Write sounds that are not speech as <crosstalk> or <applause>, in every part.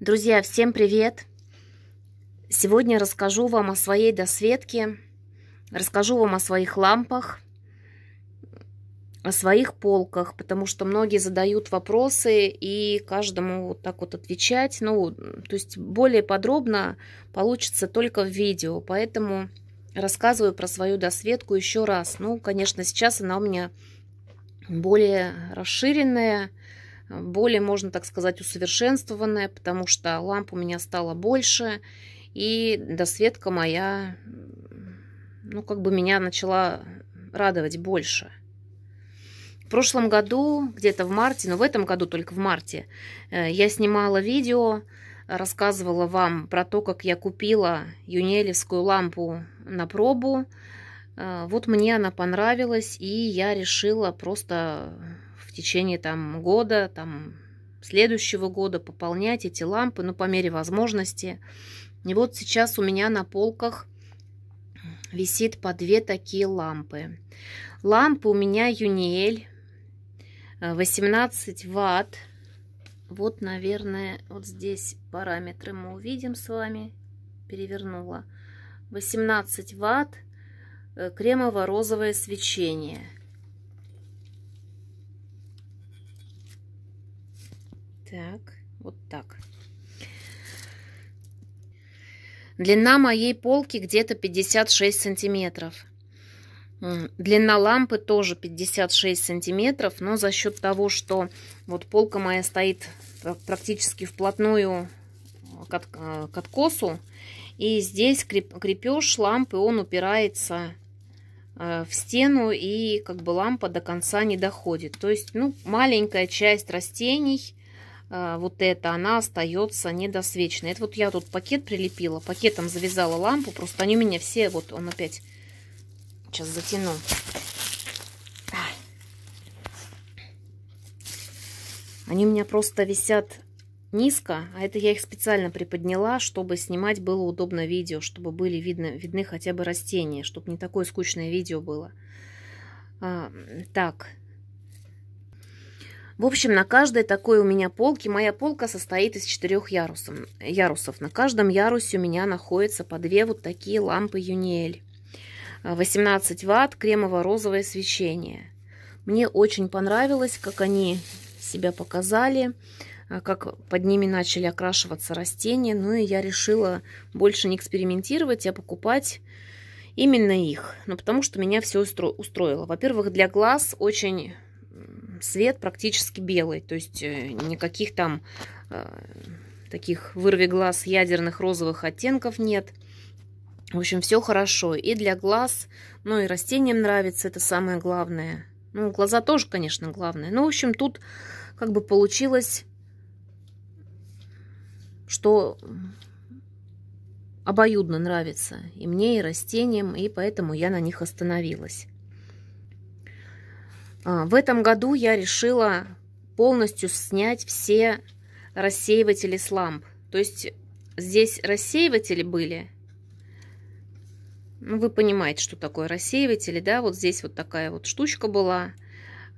Друзья, всем привет! Сегодня расскажу вам о своей досветке, расскажу вам о своих лампах, о своих полках, потому что многие задают вопросы и каждому вот так вот отвечать. Ну, то есть более подробно получится только в видео, поэтому рассказываю про свою досветку еще раз. Ну, конечно, сейчас она у меня более расширенная, более, можно так сказать, усовершенствованная, потому что ламп у меня стало больше, и досветка моя, ну, как бы меня начала радовать больше. В прошлом году, где-то в марте, но ну, в этом году только в марте, э, я снимала видео, рассказывала вам про то, как я купила юнелевскую лампу на пробу. Э, вот мне она понравилась, и я решила просто течение там года, там следующего года пополнять эти лампы, ну, по мере возможности. И вот сейчас у меня на полках висит по две такие лампы. Лампы у меня Юниэль 18 э, ватт. Вот, наверное, вот здесь параметры мы увидим с вами. Перевернула. 18 ватт э, кремово-розовое свечение – Так, вот так. Длина моей полки где-то 56 сантиметров. Длина лампы тоже 56 сантиметров, но за счет того, что вот полка моя стоит практически вплотную э, э, к откосу, и здесь крепеж лампы, он упирается э, в стену, и как бы лампа до конца не доходит. То есть, ну, маленькая часть растений а, вот эта, она остается недосвеченной. Это вот я тут пакет прилепила, пакетом завязала лампу, просто они у меня все, вот он опять, сейчас затяну. Они у меня просто висят низко, а это я их специально приподняла, чтобы снимать было удобно видео, чтобы были видны видны хотя бы растения, чтобы не такое скучное видео было. А, так, в общем, на каждой такой у меня полке, моя полка состоит из четырех ярусов. ярусов. На каждом ярусе у меня находятся по две вот такие лампы Юниэль. 18 ватт, кремово-розовое свечение. Мне очень понравилось, как они себя показали, а, как под ними начали окрашиваться растения. Ну и я решила больше не экспериментировать, а покупать именно их. Ну, потому что меня все устроило. Во-первых, для глаз очень цвет практически белый, то есть э, никаких там э, таких вырви глаз ядерных розовых оттенков нет. В общем, все хорошо. И для глаз, ну и растениям нравится, это самое главное. Ну, глаза тоже, конечно, главное. Ну, в общем, тут как бы получилось, что обоюдно нравится и мне, и растениям, и поэтому я на них остановилась. А, в этом году я решила полностью снять все рассеиватели с ламп. То есть здесь рассеиватели были. Ну, вы понимаете, что такое рассеиватели, да? Вот здесь вот такая вот штучка была.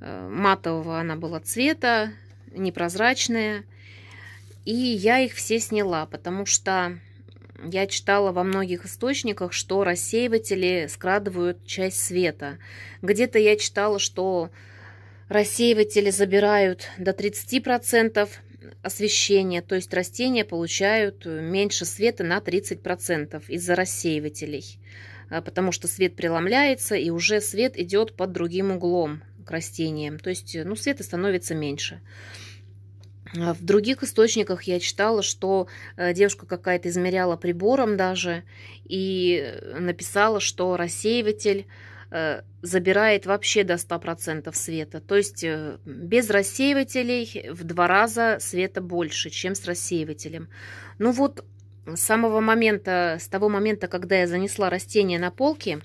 Э, матового она была цвета, непрозрачная. И я их все сняла, потому что я читала во многих источниках, что рассеиватели скрадывают часть света. Где-то я читала, что рассеиватели забирают до 30% освещения, то есть растения получают меньше света на 30% из-за рассеивателей, а, потому что свет преломляется, и уже свет идет под другим углом к растениям, то есть ну, света становится меньше. А в других источниках я читала, что э, девушка какая-то измеряла прибором даже и э, написала, что рассеиватель э, забирает вообще до 100% света. То есть без рассеивателей в два раза света больше, чем с рассеивателем. Ну вот с самого момента, с того момента, когда я занесла растение на полке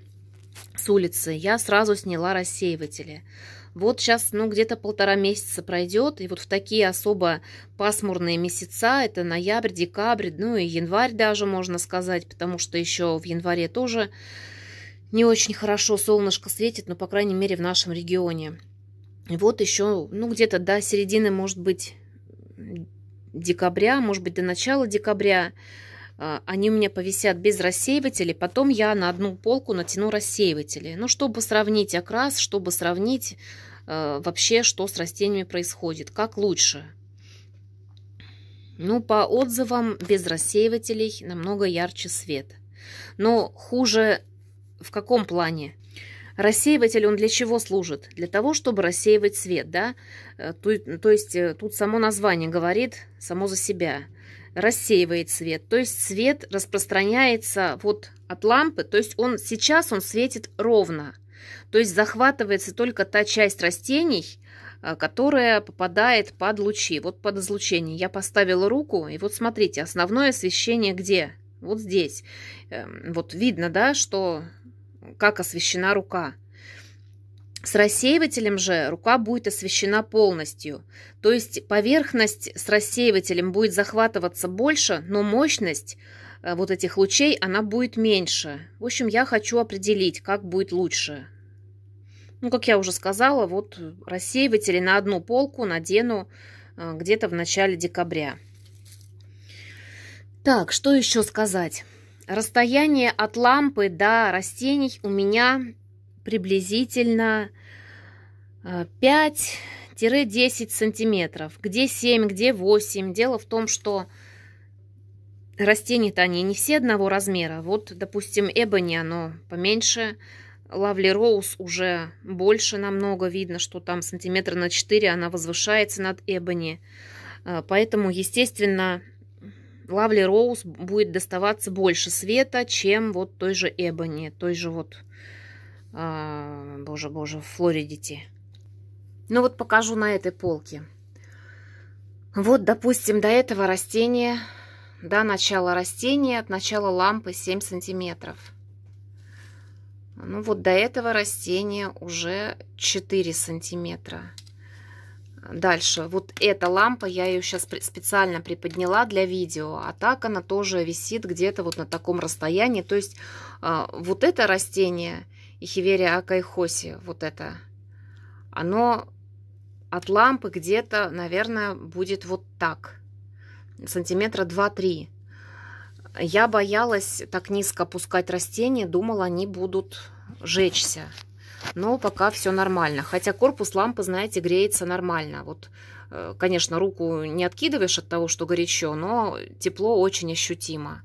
с улицы, я сразу сняла рассеиватели. Вот сейчас, ну, где-то полтора месяца пройдет, и вот в такие особо пасмурные месяца, это ноябрь, декабрь, ну и январь даже, можно сказать, потому что еще в январе тоже не очень хорошо солнышко светит, но, ну, по крайней мере, в нашем регионе. И вот еще, ну, где-то до середины, может быть, декабря, может быть, до начала декабря – а, они у меня повисят без рассеивателей, потом я на одну полку натяну рассеиватели. Ну, чтобы сравнить окрас, чтобы сравнить э, вообще, что с растениями происходит, как лучше. Ну, по отзывам, без рассеивателей намного ярче свет. Но хуже в каком плане? Рассеиватель, он для чего служит? Для того, чтобы рассеивать свет, да? Э, то, то есть э, тут само название говорит само за себя – рассеивает свет. То есть свет распространяется вот от лампы, то есть он сейчас он светит ровно. То есть захватывается только та часть растений, э, которая попадает под лучи, вот под излучение. Я поставила руку, и вот смотрите, основное освещение где? Вот здесь. Эм, вот видно, да, что как освещена рука. С рассеивателем же рука будет освещена полностью, то есть поверхность с рассеивателем будет захватываться больше, но мощность э, вот этих лучей она будет меньше. В общем, я хочу определить, как будет лучше. Ну, как я уже сказала, вот рассеиватели на одну полку надену э, где-то в начале декабря. Так, что еще сказать? Расстояние от лампы до растений у меня приблизительно 5-10 э, сантиметров. Где 7, где 8. Дело в том, что растения-то они не все одного размера. Вот, допустим, эбони, оно поменьше. Лавли Роуз уже больше намного. Видно, что там сантиметра на 4 она возвышается над эбони. Э, поэтому, естественно, Лавли Роуз будет доставаться больше света, чем вот той же эбони, той же вот а, боже, боже, в Флоридите. Ну вот покажу на этой полке. Вот, допустим, до этого растения, до начала растения, от начала лампы 7 сантиметров. Ну вот до этого растения уже 4 сантиметра. Дальше, вот эта лампа, я ее сейчас специально приподняла для видео, а так она тоже висит где-то вот на таком расстоянии. То есть а, вот это растение и хиверия акайхоси, вот это, оно от лампы где-то, наверное, будет вот так, сантиметра 2-3. Я боялась так низко опускать растения, думала, они будут жечься. Но пока все нормально. Хотя корпус лампы, знаете, греется нормально. Вот, э, конечно, руку не откидываешь от того, что горячо, но тепло очень ощутимо.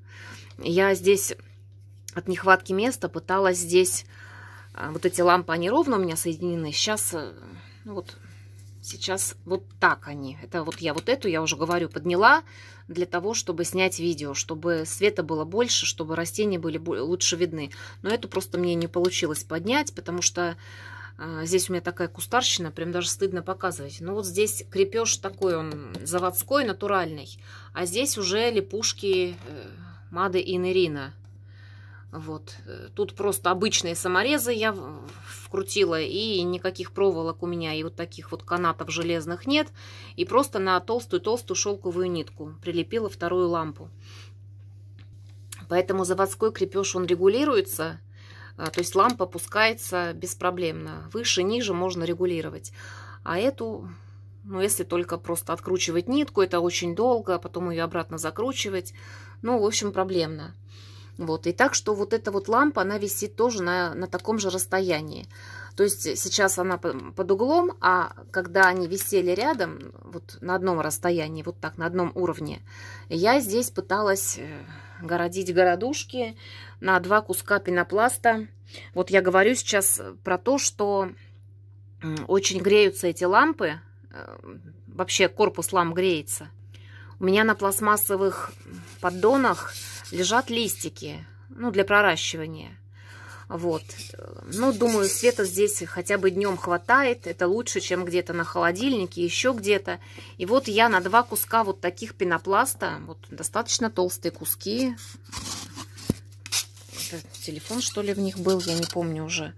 Я здесь от нехватки места пыталась здесь а, вот эти лампы, они ровно у меня соединены. Сейчас, э, ну вот, сейчас вот так они. Это вот я вот эту, я уже говорю, подняла для того, чтобы снять видео, чтобы света было больше, чтобы растения были лучше видны. Но эту просто мне не получилось поднять, потому что э, здесь у меня такая кустарщина, прям даже стыдно показывать. Но ну вот здесь крепеж такой, он заводской, натуральный. А здесь уже липушки э, Мады и Нерина. Вот. Э, тут просто обычные саморезы я вкрутила, и никаких проволок у меня и вот таких вот канатов железных нет. И просто на толстую-толстую шелковую нитку прилепила вторую лампу. Поэтому заводской крепеж, он регулируется, а, то есть лампа опускается беспроблемно. Выше, ниже можно регулировать. А эту, ну если только просто откручивать нитку, это очень долго, а потом ее обратно закручивать. Ну, в общем, проблемно. Вот. И так, что вот эта вот лампа, она висит тоже на, на таком же расстоянии. То есть сейчас она под углом, а когда они висели рядом, вот на одном расстоянии, вот так, на одном уровне, я здесь пыталась э, городить городушки на два куска пенопласта. Вот я говорю сейчас про то, что очень греются эти лампы, э, вообще корпус ламп греется. У меня на пластмассовых поддонах лежат листики, ну, для проращивания. Вот. Ну, думаю, света здесь хотя бы днем хватает. Это лучше, чем где-то на холодильнике, еще где-то. И вот я на два куска вот таких пенопласта, вот достаточно толстые куски. Это телефон, что ли, в них был, я не помню уже.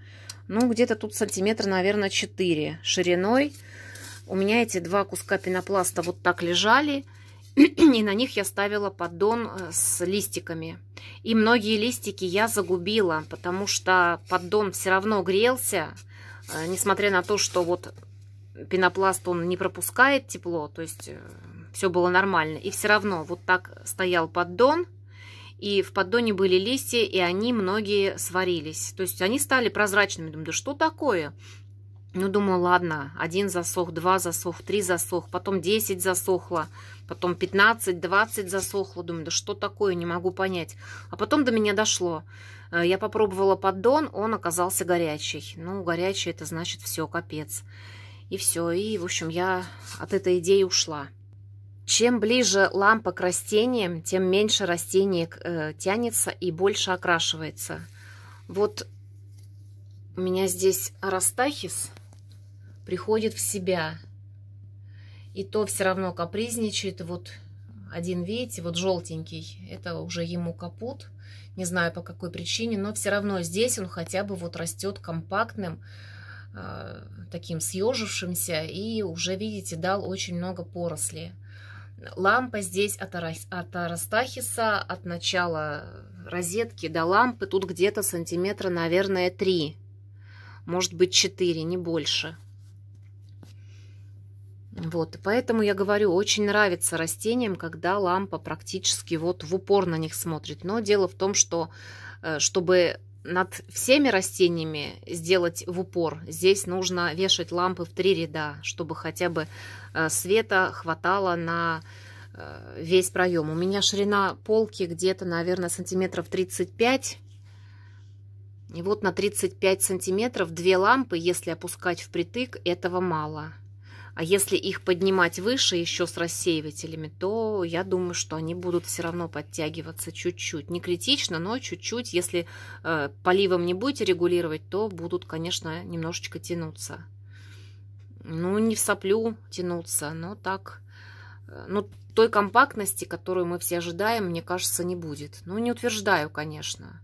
Ну, где-то тут сантиметра, наверное, 4 шириной. У меня эти два куска пенопласта вот так лежали и на них я ставила поддон э, с листиками. И многие листики я загубила, потому что поддон все равно грелся, э, несмотря на то, что вот пенопласт он не пропускает тепло, то есть э, все было нормально. И все равно вот так стоял поддон, и в поддоне были листья, и они многие сварились. То есть они стали прозрачными. Думаю, да что такое? Ну, думаю, ладно, один засох, два засох, три засох, потом 10 засохло, потом 15, 20 засохло. Думаю, да что такое, не могу понять. А потом до меня дошло. Э, я попробовала поддон, он оказался горячий. Ну, горячий, это значит все, капец. И все, и, в общем, я от этой идеи ушла. Чем ближе лампа к растениям, тем меньше растение э, тянется и больше окрашивается. Вот у меня здесь растахис – приходит в себя. И то все равно капризничает. Вот один, видите, вот желтенький, это уже ему капут. Не знаю по какой причине, но все равно здесь он хотя бы вот растет компактным, э, таким съежившимся. И уже, видите, дал очень много поросли. Лампа здесь от, от арастахиса, от начала розетки до лампы. Тут где-то сантиметра, наверное, три Может быть, четыре не больше. Вот, поэтому я говорю, очень нравится растениям, когда лампа практически вот в упор на них смотрит. Но дело в том, что э, чтобы над всеми растениями сделать в упор, здесь нужно вешать лампы в три ряда, чтобы хотя бы э, света хватало на э, весь проем. У меня ширина полки где-то, наверное, сантиметров 35 и вот на 35 сантиметров две лампы, если опускать впритык, этого мало. А если их поднимать выше еще с рассеивателями, то я думаю, что они будут все равно подтягиваться чуть-чуть. Не критично, но чуть-чуть. Если э, поливом не будете регулировать, то будут, конечно, немножечко тянуться. Ну, не в соплю тянуться, но так. Э, ну, той компактности, которую мы все ожидаем, мне кажется, не будет. Ну, не утверждаю, конечно.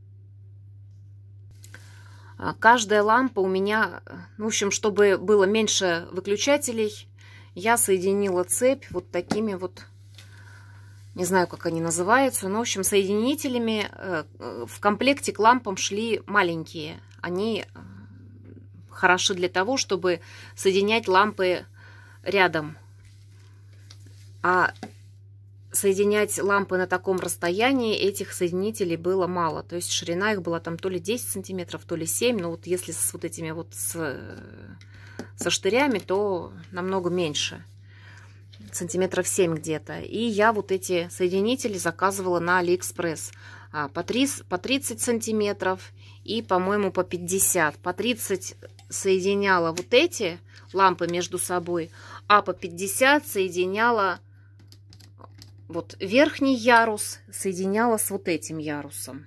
А, каждая лампа у меня, в общем, чтобы было меньше выключателей, я соединила цепь вот такими вот, не знаю, как они называются, но, в общем, соединителями э, в комплекте к лампам шли маленькие. Они э, хороши для того, чтобы соединять лампы рядом. А соединять лампы на таком расстоянии этих соединителей было мало. То есть ширина их была там то ли 10 сантиметров, то ли 7. Но вот если с вот этими вот с, со штырями, то намного меньше. Сантиметров 7 где-то. И я вот эти соединители заказывала на Алиэкспресс. А, по, 3, по 30 сантиметров и, по-моему, по 50. По 30 соединяла вот эти лампы между собой, а по 50 соединяла вот верхний ярус соединяла с вот этим ярусом.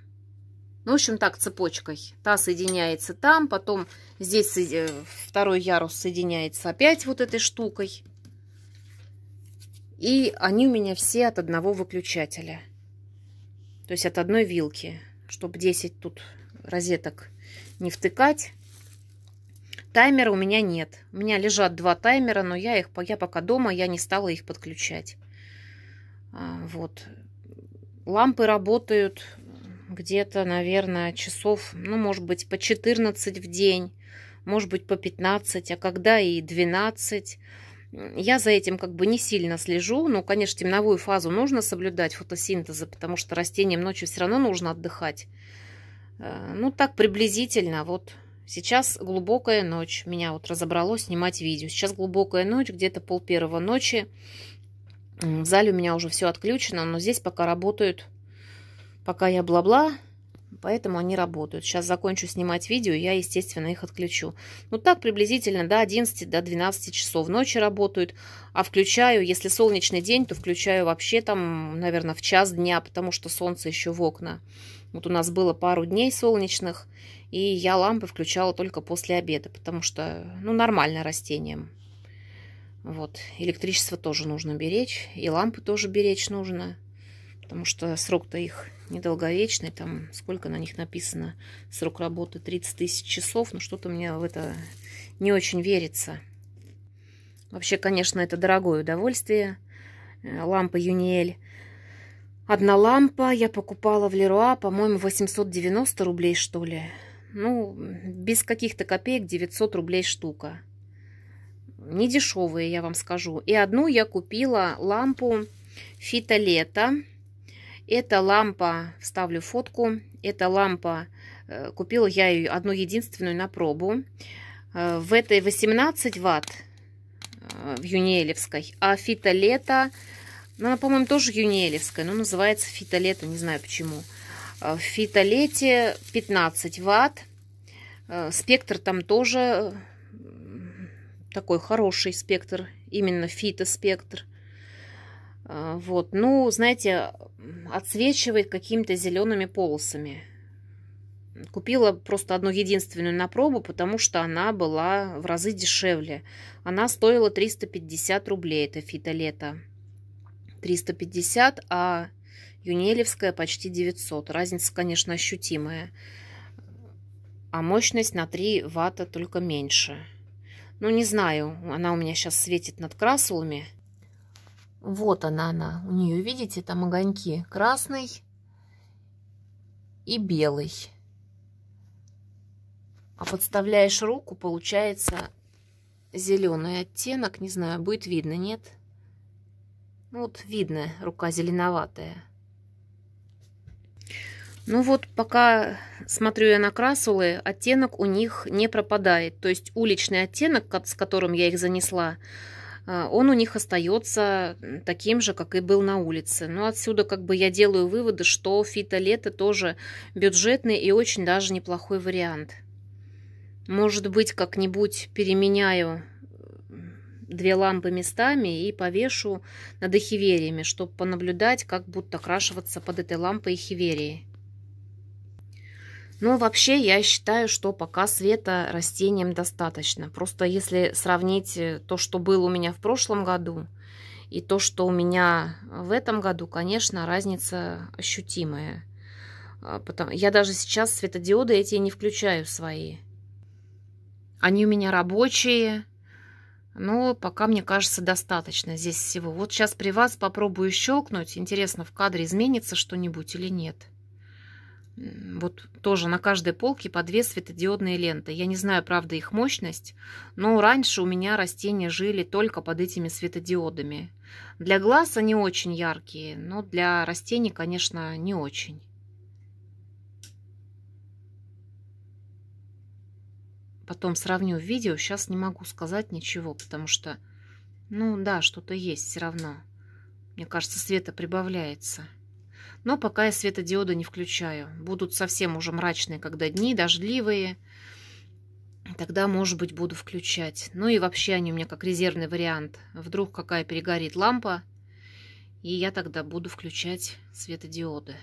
Ну, в общем, так, цепочкой. Та соединяется там, потом здесь э, второй ярус соединяется опять вот этой штукой. И они у меня все от одного выключателя. То есть от одной вилки, чтобы 10 тут розеток не втыкать. Таймера у меня нет. У меня лежат два таймера, но я их я пока дома, я не стала их подключать. А, вот. Лампы работают где-то, наверное, часов, ну, может быть, по 14 в день, может быть, по 15, а когда и 12. Я за этим как бы не сильно слежу, но, конечно, темновую фазу нужно соблюдать фотосинтеза, потому что растениям ночью все равно нужно отдыхать. Э, ну, так приблизительно, вот сейчас глубокая ночь, меня вот разобралось снимать видео. Сейчас глубокая ночь, где-то пол первого ночи, в зале у меня уже все отключено, но здесь пока работают, пока я бла-бла, поэтому они работают. Сейчас закончу снимать видео, я, естественно, их отключу. Ну так приблизительно до 11, до 12 часов ночи работают, а включаю, если солнечный день, то включаю вообще там, наверное, в час дня, потому что солнце еще в окна. Вот у нас было пару дней солнечных, и я лампы включала только после обеда, потому что, ну, нормально растениям. Вот. Электричество тоже нужно беречь, и лампы тоже беречь нужно, потому что срок-то их недолговечный, там сколько на них написано, срок работы 30 тысяч часов, но что-то мне в это не очень верится. Вообще, конечно, это дорогое удовольствие, э, лампа Юниэль. Одна лампа я покупала в Леруа, по-моему, 890 рублей, что ли. Ну, без каких-то копеек 900 рублей штука не дешевые, я вам скажу. И одну я купила лампу Фитолета. Это лампа, вставлю фотку, Это лампа, э, купила я ее одну единственную на пробу. Э, в этой 18 ватт э, в Юниелевской, а Фитолета, ну, она, по-моему, тоже Юниелевская, но называется Фитолета, не знаю почему. В Фитолете 15 ватт, спектр там тоже такой хороший спектр, именно фитоспектр. А, вот, ну, знаете, отсвечивает какими-то зелеными полосами. Купила просто одну единственную на пробу, потому что она была в разы дешевле. Она стоила 350 рублей, это фитолето. 350, а юнелевская почти 900. Разница, конечно, ощутимая. А мощность на 3 ватта только меньше. Ну, не знаю, она у меня сейчас светит над красулами. Вот она, она. У нее, видите, там огоньки. Красный и белый. А подставляешь руку, получается зеленый оттенок. Не знаю, будет видно, нет? Ну, вот видно, рука зеленоватая. Ну вот, пока смотрю я на красулы, оттенок у них не пропадает. То есть уличный оттенок, с которым я их занесла, э, он у них остается таким же, как и был на улице. Но отсюда как бы я делаю выводы, что фитолето тоже бюджетный и очень даже неплохой вариант. Может быть, как-нибудь переменяю э, две лампы местами и повешу над эхивериями, чтобы понаблюдать, как будут окрашиваться под этой лампой эхиверии. Ну, вообще, я считаю, что пока света растениям достаточно. Просто если сравнить э, то, что было у меня в прошлом году, и то, что у меня в этом году, конечно, разница ощутимая. А, потом, я даже сейчас светодиоды эти не включаю свои. Они у меня рабочие, но пока, мне кажется, достаточно здесь всего. Вот сейчас при вас попробую щелкнуть. Интересно, в кадре изменится что-нибудь или нет. Вот тоже на каждой полке по две светодиодные ленты. Я не знаю, правда, их мощность, но раньше у меня растения жили только под этими светодиодами. Для глаз они очень яркие, но для растений, конечно, не очень. Потом сравню в видео, сейчас не могу сказать ничего, потому что, ну да, что-то есть все равно. Мне кажется, света прибавляется. Но пока я светодиоды не включаю. Будут совсем уже мрачные, когда дни, дождливые. Тогда, может быть, буду включать. Ну и вообще они у меня как резервный вариант. Вдруг какая перегорит лампа, и я тогда буду включать светодиоды.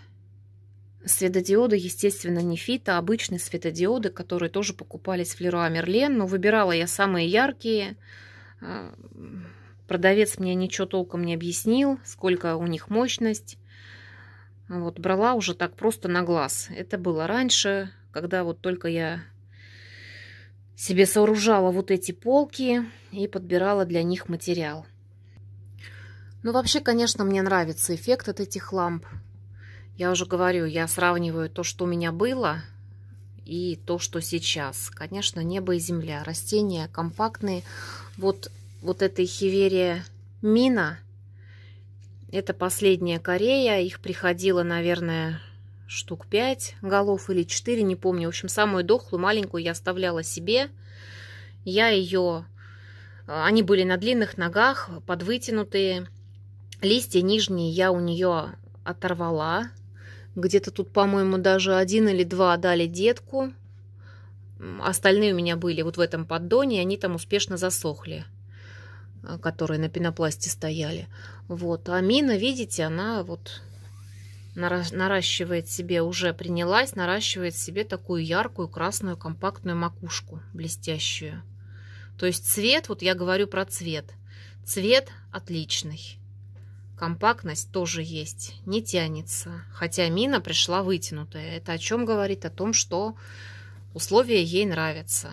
Светодиоды, естественно, не фито, а обычные светодиоды, которые тоже покупались в Леруа Мерлен. Но выбирала я самые яркие. А, продавец мне ничего толком не объяснил, сколько у них мощность. Вот, брала уже так просто на глаз. Это было раньше, когда вот только я себе сооружала вот эти полки и подбирала для них материал. Ну, вообще, конечно, мне нравится эффект от этих ламп. Я уже говорю, я сравниваю то, что у меня было, и то, что сейчас. Конечно, небо и земля. Растения компактные. Вот, вот эта хиверия мина – это последняя Корея. Их приходило, наверное, штук 5 голов или 4, не помню. В общем, самую дохлую, маленькую я оставляла себе. Я ее... А, они были на длинных ногах, подвытянутые. Листья нижние я у нее оторвала. Где-то тут, по-моему, даже один или два дали детку. Остальные у меня были вот в этом поддоне, и они там успешно засохли. Э, которые на пенопласте стояли. Вот. А мина, видите, она вот наращивает себе, уже принялась, наращивает себе такую яркую, красную, компактную макушку, блестящую. То есть цвет, вот я говорю про цвет. Цвет отличный. Компактность тоже есть, не тянется. Хотя мина пришла вытянутая. Это о чем говорит? О том, что условия ей нравятся.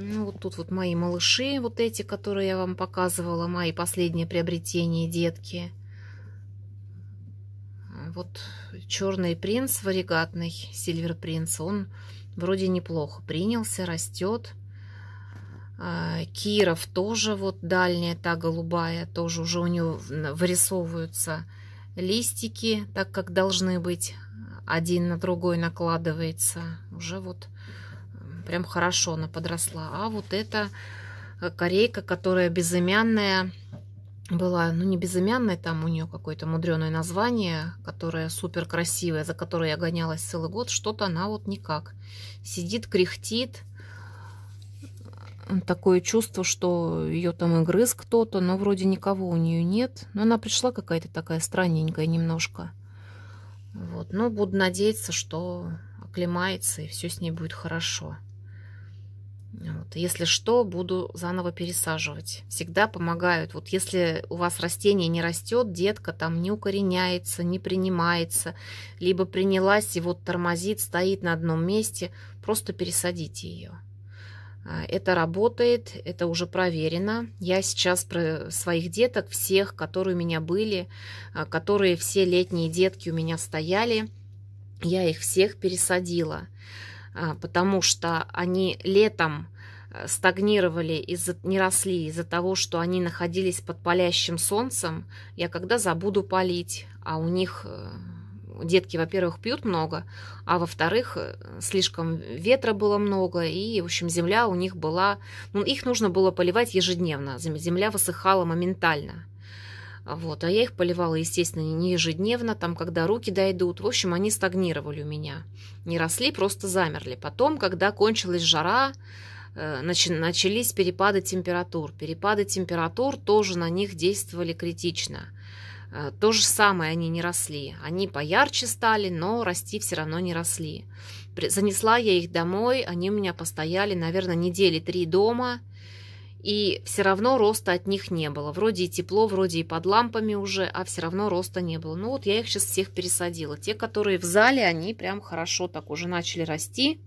Ну, вот тут вот мои малыши, вот эти, которые я вам показывала, мои последние приобретения, детки. Вот черный принц варигатный, сильвер принц, он вроде неплохо принялся, растет. А, Киров тоже, вот дальняя, та голубая, тоже уже у него вырисовываются листики, так как должны быть. Один на другой накладывается. Уже вот Прям хорошо она подросла. А вот эта э, корейка, которая безымянная была, ну не безымянная, там у нее какое-то мудреное название, которое супер красивое, за которое я гонялась целый год, что-то она вот никак. Сидит, кряхтит, такое чувство, что ее там и грыз кто-то, но вроде никого у нее нет. Но она пришла какая-то такая странненькая немножко. Вот. Но буду надеяться, что оклемается и все с ней будет хорошо. Вот. Если что, буду заново пересаживать. Всегда помогают. Вот если у вас растение не растет, детка там не укореняется, не принимается, либо принялась и вот тормозит, стоит на одном месте, просто пересадите ее. А, это работает, это уже проверено. Я сейчас про своих деток, всех, которые у меня были, а, которые все летние детки у меня стояли, я их всех пересадила. А, потому что они летом э, стагнировали, не росли из-за того, что они находились под палящим солнцем. Я когда забуду полить, а у них э, детки, во-первых, пьют много, а во-вторых, э, слишком ветра было много, и, в общем, земля у них была... Ну, их нужно было поливать ежедневно, земля высыхала моментально. Вот, а я их поливала, естественно, не ежедневно, там, когда руки дойдут. В общем, они стагнировали у меня. Не росли, просто замерли. Потом, когда кончилась жара, э, начались перепады температур. Перепады температур тоже на них действовали критично. Э, то же самое они не росли. Они поярче стали, но расти все равно не росли. Занесла я их домой, они у меня постояли, наверное, недели три дома и все равно роста от них не было. Вроде и тепло, вроде и под лампами уже, а все равно роста не было. Ну вот я их сейчас всех пересадила. Те, которые в зале, они прям хорошо так уже начали расти.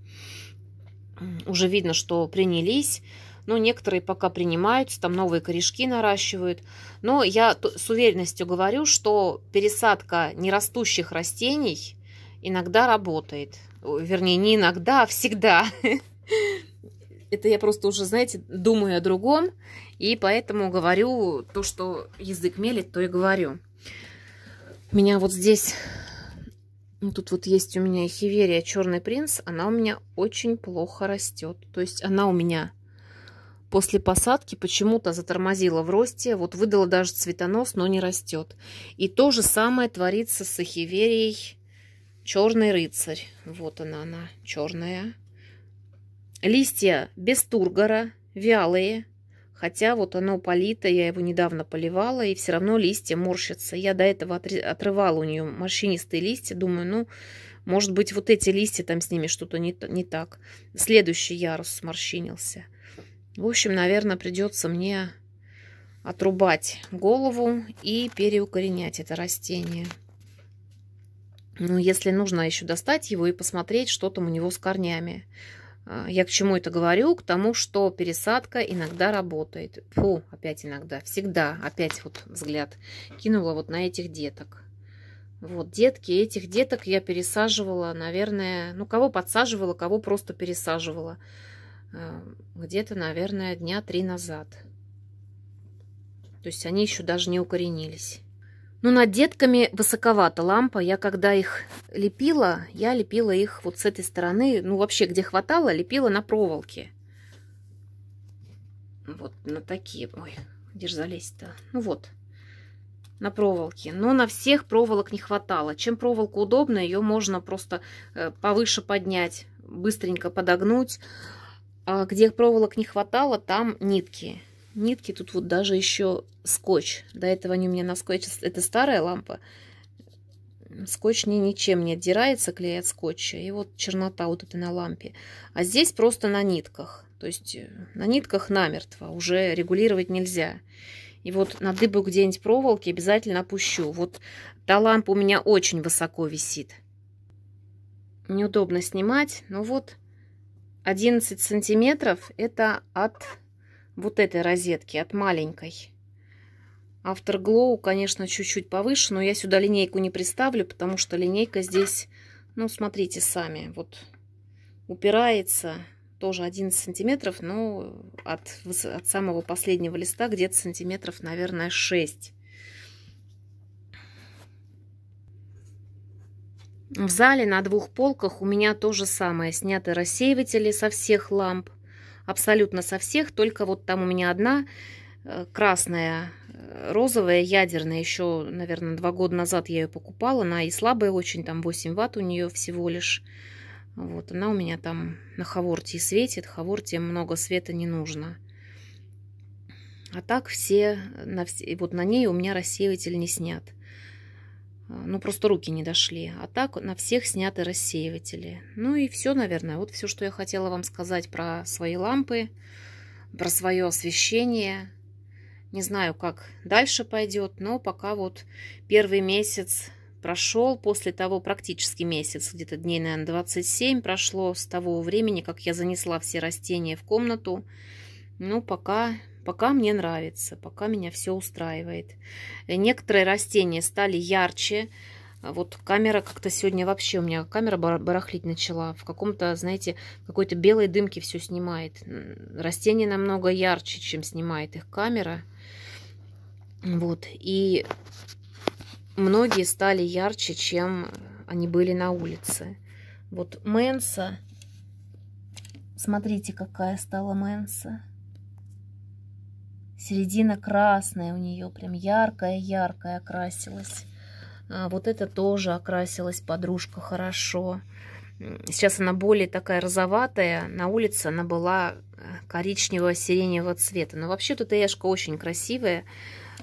Уже видно, что принялись. Ну, некоторые пока принимаются, там новые корешки наращивают. Но я с уверенностью говорю, что пересадка нерастущих растений иногда работает. Вернее, не иногда, а всегда. <laughs> это я просто уже, знаете, думаю о другом, и поэтому говорю то, что язык мелит, то и говорю. У меня вот здесь, ну, тут вот есть у меня хиверия черный принц, она у меня очень плохо растет. То есть она у меня после посадки почему-то затормозила в росте, вот выдала даже цветонос, но не растет. И то же самое творится с хиверией черный рыцарь. Вот она, она черная. Листья без тургора, вялые, хотя вот оно полито, я его недавно поливала, и все равно листья морщатся. Я до этого отрывала у нее морщинистые листья, думаю, ну, может быть, вот эти листья там с ними что-то не, не так. Следующий ярус морщинился. В общем, наверное, придется мне отрубать голову и переукоренять это растение. Ну, если нужно еще достать его и посмотреть, что там у него с корнями. А, я к чему это говорю? К тому, что пересадка иногда работает. Фу, опять иногда. Всегда. Опять вот взгляд кинула вот на этих деток. Вот, детки. Этих деток я пересаживала, наверное... Ну, кого подсаживала, кого просто пересаживала. Э, где-то, наверное, дня три назад. То есть они еще даже не укоренились. Но ну, над детками высоковата лампа. Я когда их лепила, я лепила их вот с этой стороны, ну вообще где хватало, лепила на проволоке. Вот на такие. Ой, где же залезть-то? Ну вот, на проволоке. Но на всех проволок не хватало. Чем проволока удобна, ее можно просто э, повыше поднять, быстренько подогнуть. А где проволок не хватало, там нитки нитки. Тут вот даже еще скотч. До этого они у меня на скотче. Это старая лампа. Скотч не, ничем не отдирается, клей от скотча. И вот чернота вот эта на лампе. А здесь просто на нитках. То есть э, на нитках намертво. Уже регулировать нельзя. И вот на дыбу где-нибудь проволоки обязательно опущу. Вот та лампа у меня очень высоко висит. Неудобно снимать, но вот 11 сантиметров это от вот этой розетки, от маленькой. Автор Glow, конечно, чуть-чуть повыше, но я сюда линейку не приставлю, потому что линейка здесь, ну, смотрите сами, вот упирается тоже 11 сантиметров, но от, от самого последнего листа где-то сантиметров, наверное, 6. В зале на двух полках у меня то же самое. Сняты рассеиватели со всех ламп абсолютно со всех, только вот там у меня одна э, красная, э, розовая, ядерная. Еще, наверное, два года назад я ее покупала. Она и слабая очень, там 8 ватт у нее всего лишь. Вот, она у меня там на Хаворте светит. Хаворте много света не нужно. А так все, э, на вот на ней у меня рассеиватель не снят. А, ну, просто руки не дошли. А так на всех сняты рассеиватели. Ну и все, наверное. Вот все, что я хотела вам сказать про свои лампы, про свое освещение. Не знаю, как дальше пойдет, но пока вот первый месяц прошел, после того практически месяц, где-то дней, наверное, 27 прошло с того времени, как я занесла все растения в комнату. Ну, пока Пока мне нравится, пока меня все устраивает. Э, некоторые растения стали ярче. Вот камера как-то сегодня вообще у меня камера барахлить начала. В каком-то, знаете, какой-то белой дымке все снимает. Растения намного ярче, чем снимает их камера. Вот. И многие стали ярче, чем они были на улице. Вот Мэнса. Смотрите, какая стала Мэнса. Середина красная у нее, прям яркая-яркая окрасилась. А, вот это тоже окрасилась подружка хорошо. Сейчас она более такая розоватая. На улице она была э, коричнево-сиреневого цвета. Но вообще тут Эшка очень красивая,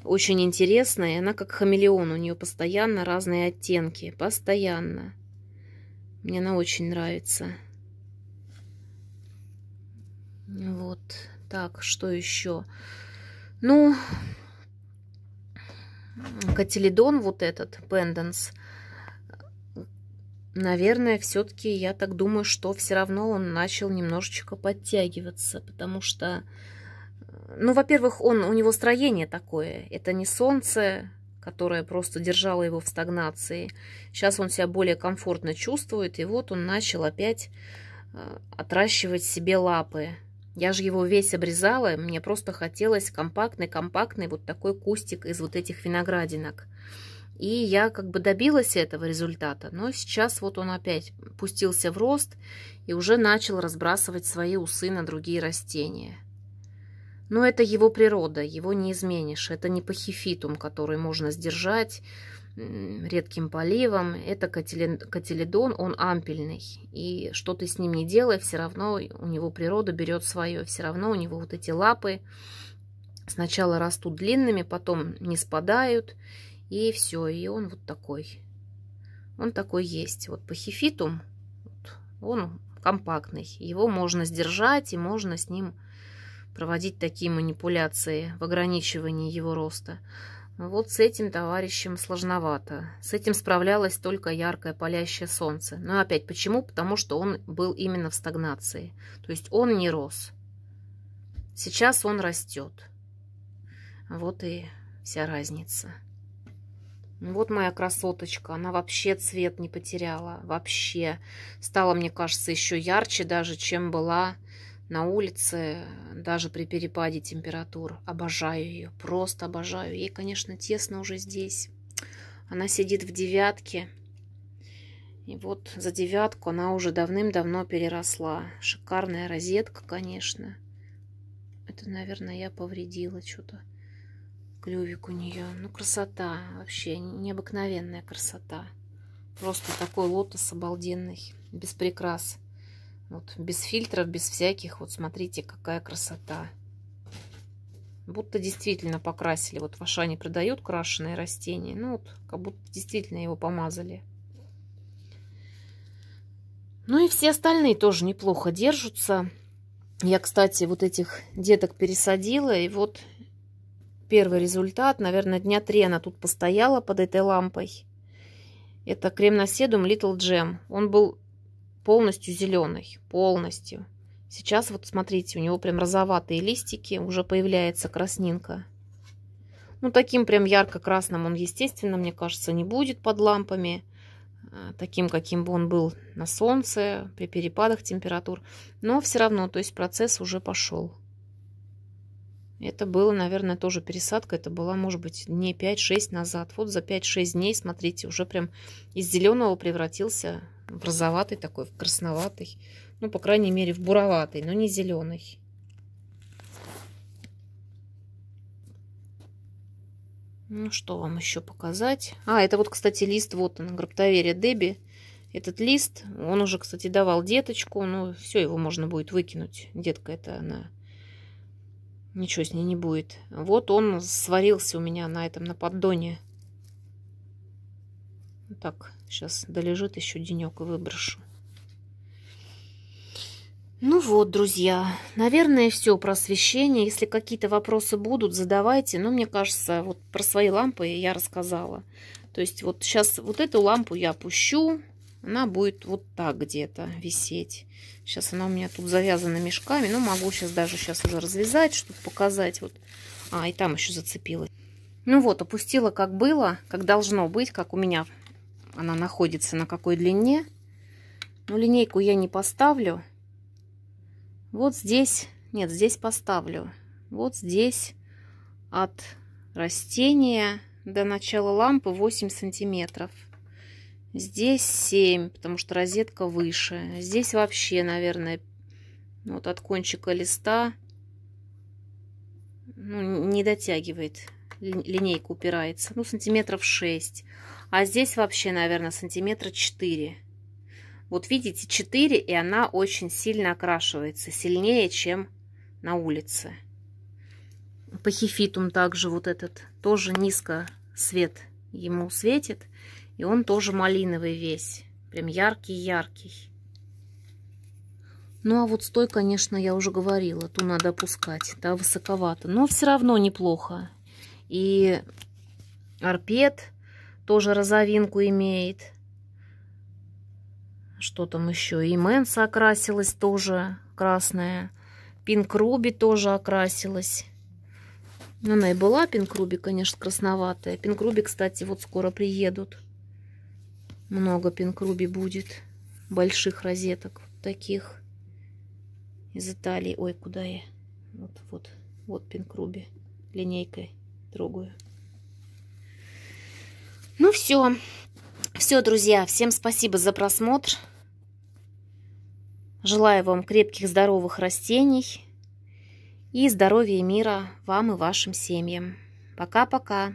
очень интересная. Она как хамелеон, у нее постоянно разные оттенки. Постоянно. Мне она очень нравится. Вот. Так, что еще? Ну, Кателидон вот этот, Пенденс, наверное, все-таки я так думаю, что все равно он начал немножечко подтягиваться, потому что, э, ну, во-первых, он, у него строение такое, это не солнце, которое просто держало его в стагнации. Сейчас он себя более комфортно чувствует, и вот он начал опять э, отращивать себе лапы. Я же его весь обрезала, мне просто хотелось компактный-компактный вот такой кустик из вот этих виноградинок. И я как бы добилась этого результата, но сейчас вот он опять пустился в рост и уже начал разбрасывать свои усы на другие растения. Но это его природа, его не изменишь, это не пахифитум, который можно сдержать, редким поливом. Это кателидон, он ампельный. И что ты с ним не делай, все равно у него природа берет свое. Все равно у него вот эти лапы сначала растут длинными, потом не спадают. И все, и он вот такой. Он такой есть. Вот пахифитум, он компактный. Его можно сдержать и можно с ним проводить такие манипуляции в ограничивании его роста. Вот с этим товарищем сложновато. С этим справлялось только яркое палящее солнце. Но ну опять почему? Потому что он был именно в стагнации. То есть он не рос. Сейчас он растет. Вот и вся разница. Вот моя красоточка. Она вообще цвет не потеряла. Вообще. Стала, мне кажется, еще ярче даже, чем была на улице, даже при перепаде температур. Обожаю ее, просто обожаю. Ей, конечно, тесно уже здесь. Она сидит в девятке. И вот за девятку она уже давным-давно переросла. Шикарная розетка, конечно. Это, наверное, я повредила что-то. Клювик у нее. Ну, красота вообще, необыкновенная красота. Просто такой лотос обалденный, без прикрас. Вот, без фильтров, без всяких. Вот смотрите, какая красота. Будто действительно покрасили. Вот в Ашане продают крашеные растения. Ну, вот, как будто действительно его помазали. Ну и все остальные тоже неплохо держатся. Я, кстати, вот этих деток пересадила. И вот первый результат. Наверное, дня три она тут постояла под этой лампой. Это крем наседум Little Jam. Он был полностью зеленый, полностью. Сейчас вот смотрите, у него прям розоватые листики, уже появляется краснинка. Ну, таким прям ярко-красным он, естественно, мне кажется, не будет под лампами. А, таким, каким бы он был на солнце, при перепадах температур. Но все равно, то есть процесс уже пошел. Это было, наверное, тоже пересадка. Это была, может быть, дней 5-6 назад. Вот за 5-6 дней, смотрите, уже прям из зеленого превратился в розоватый такой, в красноватый. Ну, по крайней мере, в буроватый, но не зеленый. Ну, что вам еще показать? А, это вот, кстати, лист, вот он, граптоверия Деби. Этот лист, он уже, кстати, давал деточку, но все, его можно будет выкинуть. Детка это она, ничего с ней не будет. Вот он сварился у меня на этом, на поддоне. так, Сейчас долежит еще денек и выброшу. Ну вот, друзья, наверное, все про освещение. Если какие-то вопросы будут, задавайте. Но мне кажется, вот про свои лампы я рассказала. То есть вот сейчас вот эту лампу я опущу. Она будет вот так где-то висеть. Сейчас она у меня тут завязана мешками. Но могу сейчас даже сейчас уже развязать, чтобы показать. Вот. А, и там еще зацепилась. Ну вот, опустила как было, как должно быть, как у меня она находится на какой длине. Но ну, линейку я не поставлю. Вот здесь, нет, здесь поставлю. Вот здесь от растения до начала лампы 8 сантиметров. Здесь 7, потому что розетка выше. Здесь вообще, наверное, вот от кончика листа ну, не дотягивает, линейка упирается. Ну, сантиметров 6. А здесь вообще, наверное, сантиметра 4. Вот видите, 4, и она очень сильно окрашивается, сильнее, чем на улице. Пахифитум также вот этот, тоже низко свет ему светит, и он тоже малиновый весь, прям яркий-яркий. Ну, а вот стой, конечно, я уже говорила, ту надо опускать, да, высоковато, но все равно неплохо. И арпед тоже розовинку имеет. Что там еще? И Мэнса окрасилась тоже красная. Пинк Руби тоже окрасилась. Она и была Пинк Руби, конечно, красноватая. Пинк Руби, кстати, вот скоро приедут. Много Пинк Руби будет. Больших розеток вот таких. Из Италии. Ой, куда я? Вот, вот, вот Пинк Руби. Линейкой трогаю. Ну все. Все, друзья, всем спасибо за просмотр. Желаю вам крепких, здоровых растений и здоровья и мира вам и вашим семьям. Пока-пока.